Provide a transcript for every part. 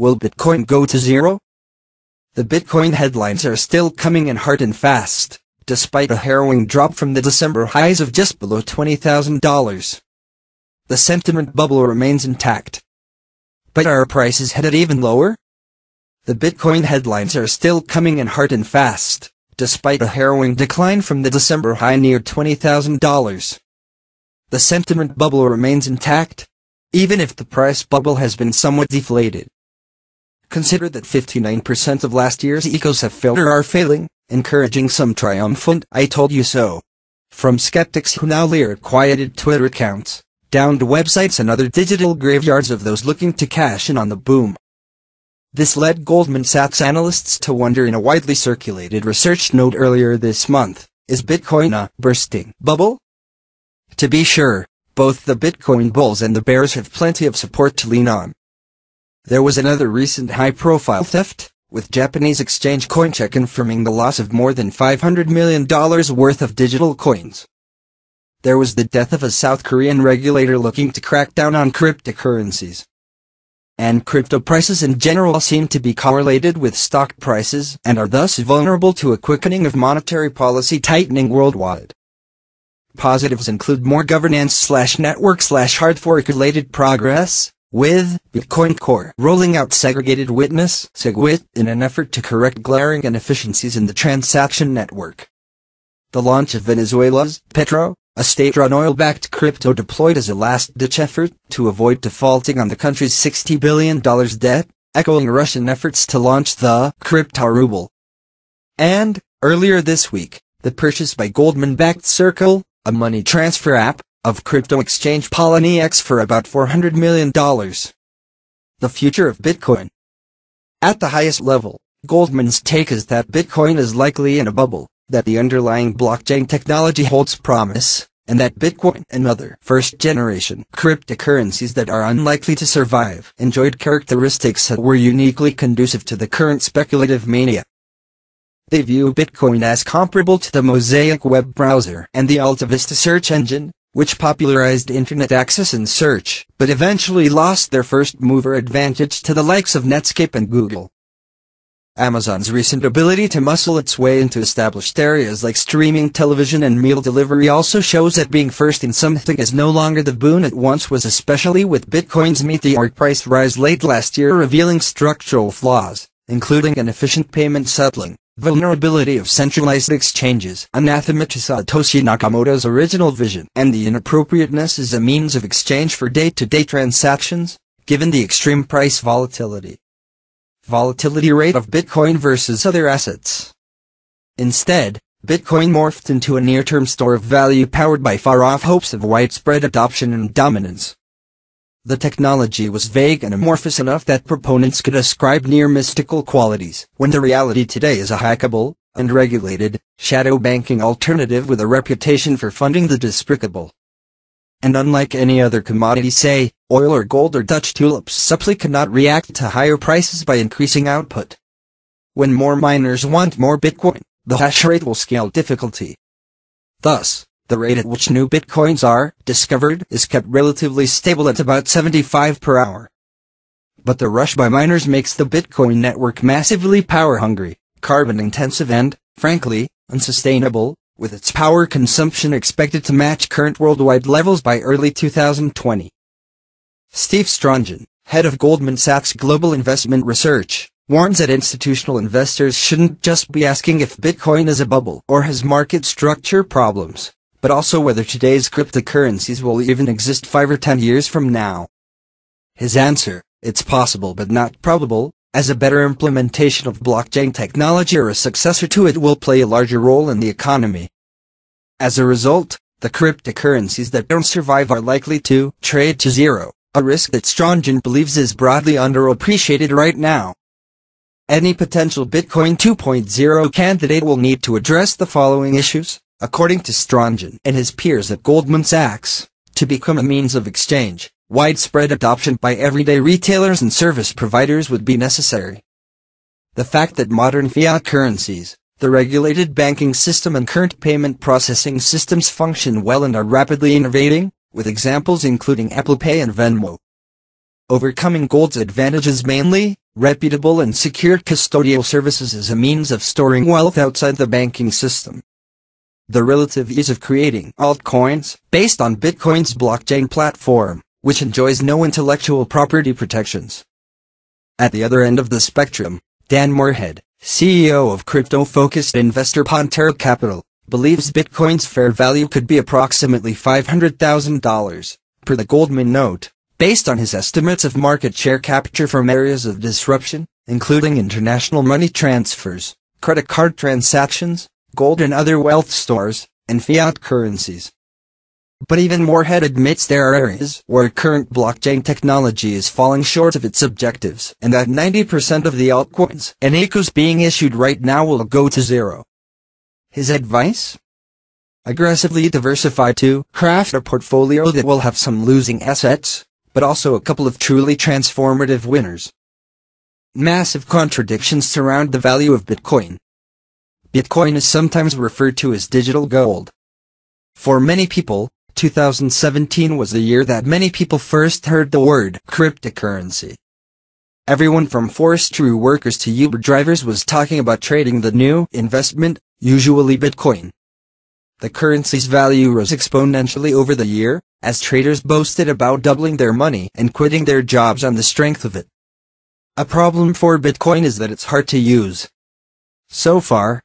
Will Bitcoin go to zero? The Bitcoin headlines are still coming in hard and fast, despite a harrowing drop from the December highs of just below $20,000. The sentiment bubble remains intact. But are prices headed even lower? The Bitcoin headlines are still coming in hard and fast, despite a harrowing decline from the December high near $20,000. The sentiment bubble remains intact, even if the price bubble has been somewhat deflated. Consider that 59% of last year's ecos have failed or are failing, encouraging some triumphant I told you so. From skeptics who now leer at quieted Twitter accounts, down to websites and other digital graveyards of those looking to cash in on the boom. This led Goldman Sachs analysts to wonder in a widely circulated research note earlier this month, is Bitcoin a bursting bubble? To be sure, both the Bitcoin bulls and the bears have plenty of support to lean on. There was another recent high-profile theft, with Japanese exchange Coincheck confirming the loss of more than $500 million worth of digital coins. There was the death of a South Korean regulator looking to crack down on cryptocurrencies. And crypto prices in general seem to be correlated with stock prices and are thus vulnerable to a quickening of monetary policy tightening worldwide. Positives include more governance slash network slash hard fork related progress, with Bitcoin Core rolling out segregated witness SegWit in an effort to correct glaring inefficiencies in the transaction network. The launch of Venezuela's Petro, a state-run oil-backed crypto deployed as a last-ditch effort to avoid defaulting on the country's $60 billion debt, echoing Russian efforts to launch the crypto ruble. And, earlier this week, the purchase by Goldman-backed Circle, a money transfer app, of crypto exchange Poloniex for about $400 million. The future of Bitcoin. At the highest level, Goldman's take is that Bitcoin is likely in a bubble, that the underlying blockchain technology holds promise, and that Bitcoin and other first-generation cryptocurrencies that are unlikely to survive enjoyed characteristics that were uniquely conducive to the current speculative mania. They view Bitcoin as comparable to the Mosaic web browser and the AltaVista search engine, which popularized internet access and search, but eventually lost their first-mover advantage to the likes of Netscape and Google. Amazon's recent ability to muscle its way into established areas like streaming television and meal delivery also shows that being first in something is no longer the boon it once was especially with Bitcoin's meteoric price rise late last year revealing structural flaws, including inefficient payment settling, Vulnerability of centralized exchanges, anathema to Satoshi Nakamoto's original vision, and the inappropriateness as a means of exchange for day-to-day -day transactions, given the extreme price volatility. Volatility rate of Bitcoin versus other assets. Instead, Bitcoin morphed into a near-term store of value powered by far-off hopes of widespread adoption and dominance. The technology was vague and amorphous enough that proponents could ascribe near mystical qualities, when the reality today is a hackable, unregulated, shadow banking alternative with a reputation for funding the despicable. And unlike any other commodity say, oil or gold or Dutch tulips supply cannot react to higher prices by increasing output. When more miners want more Bitcoin, the hash rate will scale difficulty. Thus, the rate at which new bitcoins are discovered is kept relatively stable at about 75 per hour. But the rush by miners makes the bitcoin network massively power hungry, carbon intensive and, frankly, unsustainable, with its power consumption expected to match current worldwide levels by early 2020. Steve Strungen, head of Goldman Sachs Global Investment Research, warns that institutional investors shouldn't just be asking if Bitcoin is a bubble or has market structure problems but also whether today's cryptocurrencies will even exist 5 or 10 years from now. His answer, it's possible but not probable, as a better implementation of blockchain technology or a successor to it will play a larger role in the economy. As a result, the cryptocurrencies that don't survive are likely to trade to zero, a risk that Strongin believes is broadly underappreciated right now. Any potential Bitcoin 2.0 candidate will need to address the following issues according to Strachan and his peers at Goldman Sachs, to become a means of exchange, widespread adoption by everyday retailers and service providers would be necessary. The fact that modern fiat currencies, the regulated banking system and current payment processing systems function well and are rapidly innovating, with examples including Apple Pay and Venmo. Overcoming gold's advantages mainly, reputable and secure custodial services as a means of storing wealth outside the banking system the relative ease of creating altcoins based on Bitcoin's blockchain platform, which enjoys no intellectual property protections. At the other end of the spectrum, Dan Moorhead, CEO of crypto-focused investor Pantera Capital, believes Bitcoin's fair value could be approximately $500,000 per the Goldman note, based on his estimates of market share capture from areas of disruption, including international money transfers, credit card transactions, gold and other wealth stores, and fiat currencies. But even Moorhead admits there are areas where current blockchain technology is falling short of its objectives and that 90% of the altcoins and ACOs being issued right now will go to zero. His advice? Aggressively diversify to craft a portfolio that will have some losing assets, but also a couple of truly transformative winners. Massive contradictions surround the value of Bitcoin, Bitcoin is sometimes referred to as digital gold. For many people, 2017 was the year that many people first heard the word cryptocurrency. Everyone from forestry workers to Uber drivers was talking about trading the new investment, usually Bitcoin. The currency's value rose exponentially over the year, as traders boasted about doubling their money and quitting their jobs on the strength of it. A problem for Bitcoin is that it's hard to use. So far,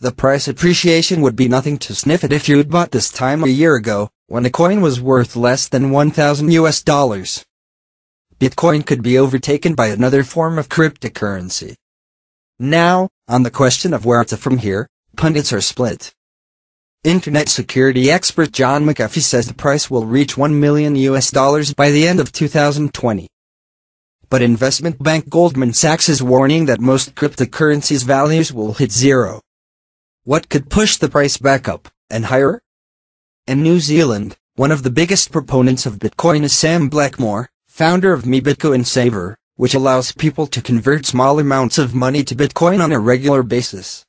The price appreciation would be nothing to sniff at if you'd bought this time a year ago, when a coin was worth less than 1,000 US dollars. Bitcoin could be overtaken by another form of cryptocurrency. Now, on the question of where to from here, pundits are split. Internet security expert John McAfee says the price will reach 1 million US dollars by the end of 2020 but investment bank Goldman Sachs is warning that most cryptocurrencies' values will hit zero. What could push the price back up and higher? In New Zealand, one of the biggest proponents of Bitcoin is Sam Blackmore, founder of Me Saver, which allows people to convert small amounts of money to Bitcoin on a regular basis.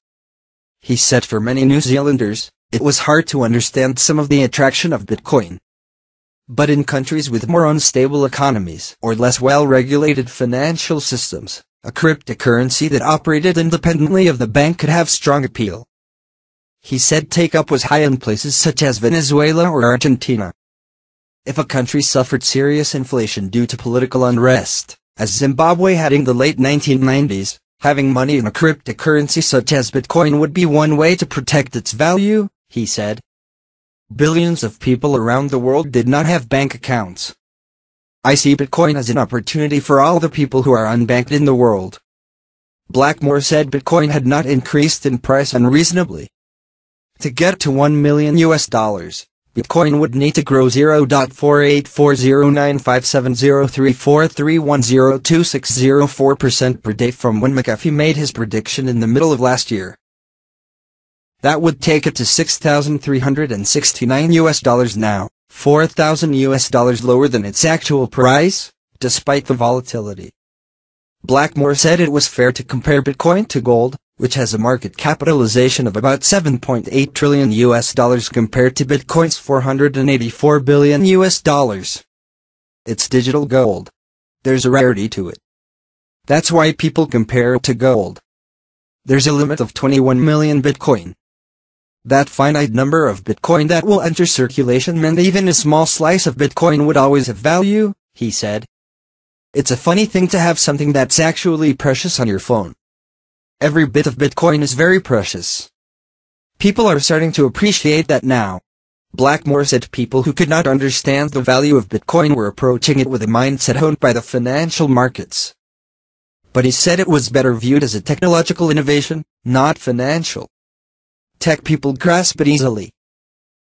He said for many New Zealanders, it was hard to understand some of the attraction of Bitcoin. But in countries with more unstable economies or less well-regulated financial systems, a cryptocurrency that operated independently of the bank could have strong appeal. He said take-up was high in places such as Venezuela or Argentina. If a country suffered serious inflation due to political unrest, as Zimbabwe had in the late 1990s, having money in a cryptocurrency such as Bitcoin would be one way to protect its value, he said. Billions of people around the world did not have bank accounts. I see Bitcoin as an opportunity for all the people who are unbanked in the world. Blackmore said Bitcoin had not increased in price unreasonably, to get to 1 million US dollars, Bitcoin would need to grow 0.48409570343102604% per day from when McAfee made his prediction in the middle of last year. That would take it to 6,369 US dollars now, 4,000 US dollars lower than its actual price, despite the volatility. Blackmore said it was fair to compare Bitcoin to gold, which has a market capitalization of about 7.8 trillion US dollars compared to Bitcoin's 484 billion US dollars. It's digital gold. There's a rarity to it. That's why people compare it to gold. There's a limit of 21 million Bitcoin. That finite number of Bitcoin that will enter circulation meant even a small slice of Bitcoin would always have value, he said. It's a funny thing to have something that's actually precious on your phone. Every bit of Bitcoin is very precious. People are starting to appreciate that now. Blackmore said people who could not understand the value of Bitcoin were approaching it with a mindset honed by the financial markets. But he said it was better viewed as a technological innovation, not financial. Tech people grasp it easily.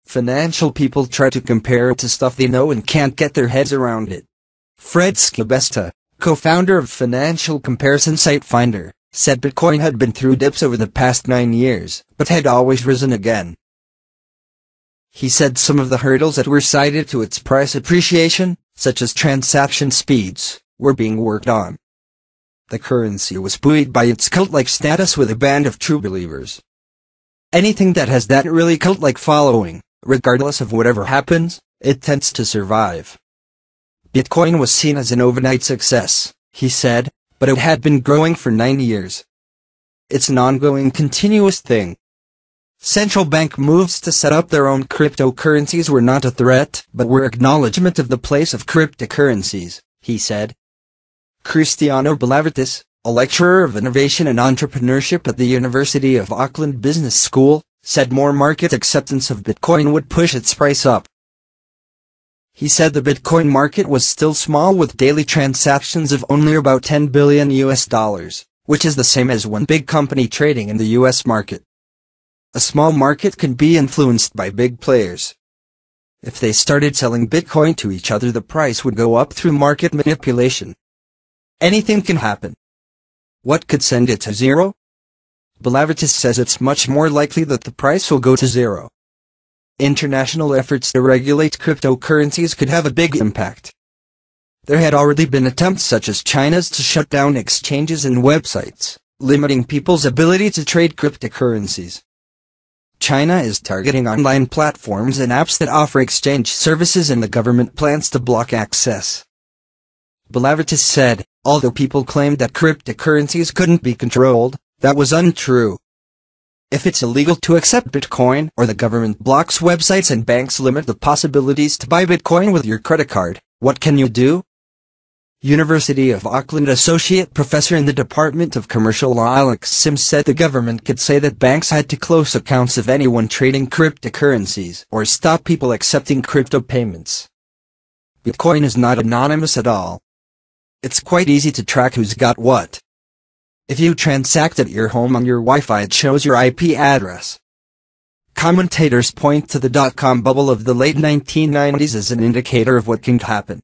Financial people try to compare it to stuff they know and can't get their heads around it. Fred Skibesta, co-founder of financial comparison site Finder, said Bitcoin had been through dips over the past nine years, but had always risen again. He said some of the hurdles that were cited to its price appreciation, such as transaction speeds, were being worked on. The currency was buoyed by its cult-like status with a band of true believers. Anything that has that really cult-like following, regardless of whatever happens, it tends to survive. Bitcoin was seen as an overnight success, he said, but it had been growing for nine years. It's an ongoing continuous thing. Central bank moves to set up their own cryptocurrencies were not a threat, but were acknowledgement of the place of cryptocurrencies, he said. Cristiano Belavitis, a lecturer of innovation and entrepreneurship at the University of Auckland Business School, said more market acceptance of Bitcoin would push its price up. He said the Bitcoin market was still small with daily transactions of only about 10 billion US dollars, which is the same as one big company trading in the US market. A small market can be influenced by big players. If they started selling Bitcoin to each other the price would go up through market manipulation. Anything can happen. What could send it to zero? Belavitis says it's much more likely that the price will go to zero international efforts to regulate cryptocurrencies could have a big impact. There had already been attempts such as China's to shut down exchanges and websites, limiting people's ability to trade cryptocurrencies. China is targeting online platforms and apps that offer exchange services and the government plans to block access. Belavertis said, although people claimed that cryptocurrencies couldn't be controlled, that was untrue. If it's illegal to accept Bitcoin or the government blocks websites and banks limit the possibilities to buy Bitcoin with your credit card, what can you do? University of Auckland Associate Professor in the Department of Commercial Law Alex Sims said the government could say that banks had to close accounts of anyone trading cryptocurrencies or stop people accepting crypto payments. Bitcoin is not anonymous at all. It's quite easy to track who's got what. If you transact at your home on your Wi-Fi it shows your IP address. Commentators point to the dot-com bubble of the late 1990s as an indicator of what can happen.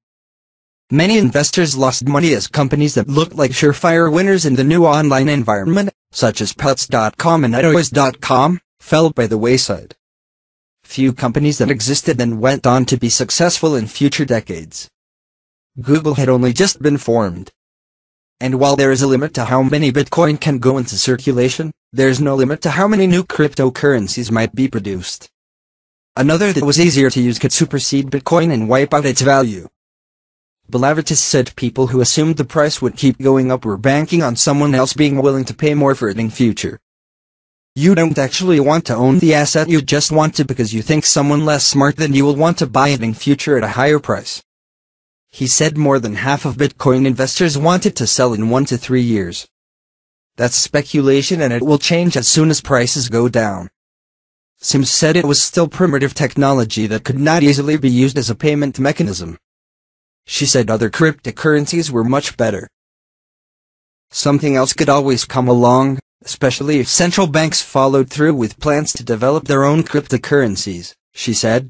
Many investors lost money as companies that looked like surefire winners in the new online environment, such as Pets.com and iOS.com, fell by the wayside. Few companies that existed then went on to be successful in future decades. Google had only just been formed. And while there is a limit to how many Bitcoin can go into circulation, there's no limit to how many new cryptocurrencies might be produced. Another that was easier to use could supersede Bitcoin and wipe out its value. Belavitis said people who assumed the price would keep going up were banking on someone else being willing to pay more for it in future. You don't actually want to own the asset you just want to because you think someone less smart than you will want to buy it in future at a higher price. He said more than half of Bitcoin investors wanted to sell in one to three years. That's speculation and it will change as soon as prices go down. Sims said it was still primitive technology that could not easily be used as a payment mechanism. She said other cryptocurrencies were much better. Something else could always come along, especially if central banks followed through with plans to develop their own cryptocurrencies, she said.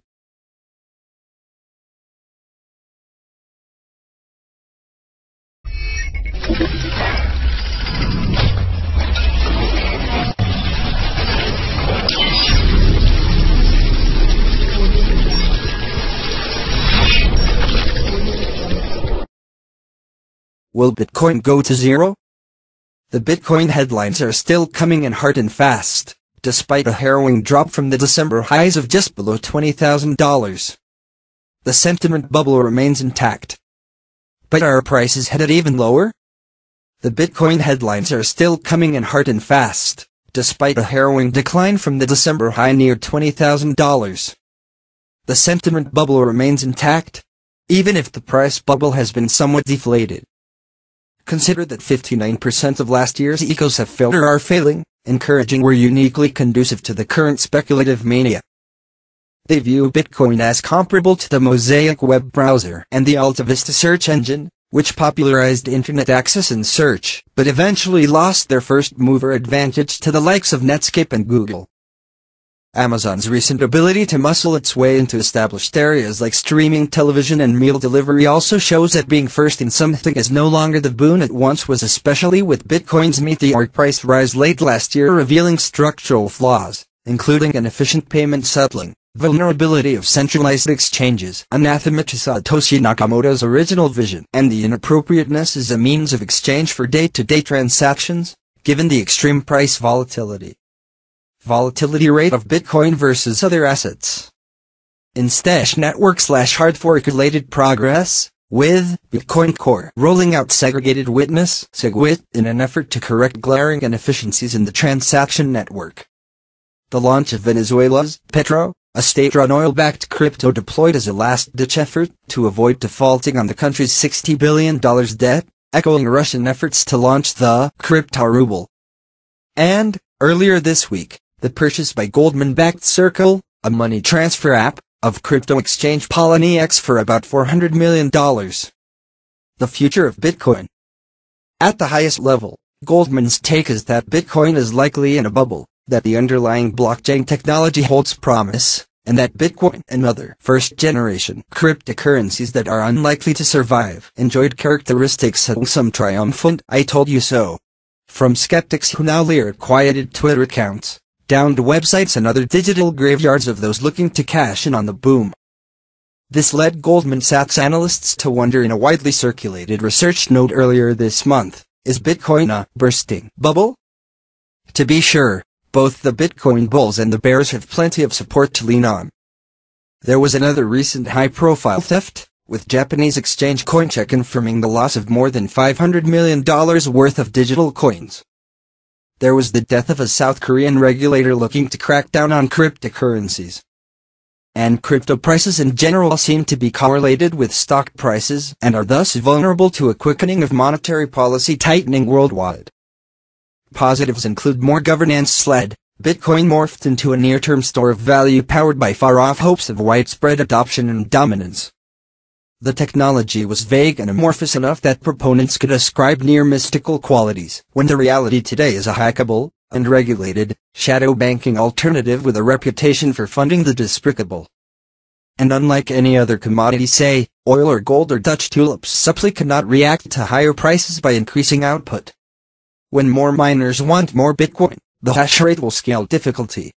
Will Bitcoin go to zero? The Bitcoin headlines are still coming in hard and fast, despite a harrowing drop from the December highs of just below $20,000. The sentiment bubble remains intact. But are prices headed even lower? The Bitcoin headlines are still coming in hard and fast, despite a harrowing decline from the December high near $20,000. The sentiment bubble remains intact, even if the price bubble has been somewhat deflated. Consider that 59% of last year's ecos have failed or are failing, encouraging were uniquely conducive to the current speculative mania. They view Bitcoin as comparable to the Mosaic web browser and the AltaVista search engine, which popularized internet access and search, but eventually lost their first mover advantage to the likes of Netscape and Google. Amazon's recent ability to muscle its way into established areas like streaming television and meal delivery also shows that being first in something is no longer the boon it once was especially with Bitcoin's meteoric price rise late last year revealing structural flaws, including inefficient payment settling, vulnerability of centralized exchanges, anathema to Satoshi Nakamoto's original vision, and the inappropriateness as a means of exchange for day-to-day -day transactions, given the extreme price volatility. Volatility rate of Bitcoin versus other assets. In Stash Network slash hard fork related progress, with Bitcoin Core rolling out segregated witness SegWit in an effort to correct glaring inefficiencies in the transaction network. The launch of Venezuela's Petro, a state-run oil-backed crypto deployed as a last-ditch effort to avoid defaulting on the country's $60 billion debt, echoing Russian efforts to launch the crypto ruble. And, earlier this week, the purchase by Goldman-backed Circle, a money transfer app, of crypto exchange Poloniex for about $400 million. The future of Bitcoin. At the highest level, Goldman's take is that Bitcoin is likely in a bubble, that the underlying blockchain technology holds promise, and that Bitcoin and other first-generation cryptocurrencies that are unlikely to survive enjoyed characteristics and some triumphant I told you so. From skeptics who now leer at quieted Twitter accounts downed websites and other digital graveyards of those looking to cash in on the boom. This led Goldman Sachs analysts to wonder in a widely circulated research note earlier this month, is Bitcoin a bursting bubble? To be sure, both the Bitcoin bulls and the bears have plenty of support to lean on. There was another recent high-profile theft, with Japanese exchange Coincheck confirming the loss of more than $500 million worth of digital coins there was the death of a South Korean regulator looking to crack down on cryptocurrencies. And crypto prices in general seem to be correlated with stock prices and are thus vulnerable to a quickening of monetary policy tightening worldwide. Positives include more governance sled, Bitcoin morphed into a near-term store of value powered by far-off hopes of widespread adoption and dominance. The technology was vague and amorphous enough that proponents could ascribe near mystical qualities, when the reality today is a hackable, and regulated, shadow banking alternative with a reputation for funding the despicable. And unlike any other commodity say, oil or gold or Dutch tulips supply cannot react to higher prices by increasing output. When more miners want more Bitcoin, the hash rate will scale difficulty.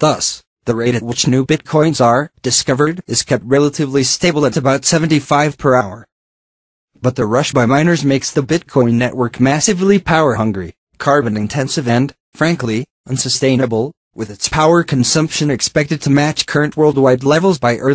Thus, the rate at which new bitcoins are discovered is kept relatively stable at about 75 per hour. But the rush by miners makes the bitcoin network massively power hungry, carbon intensive and, frankly, unsustainable, with its power consumption expected to match current worldwide levels by early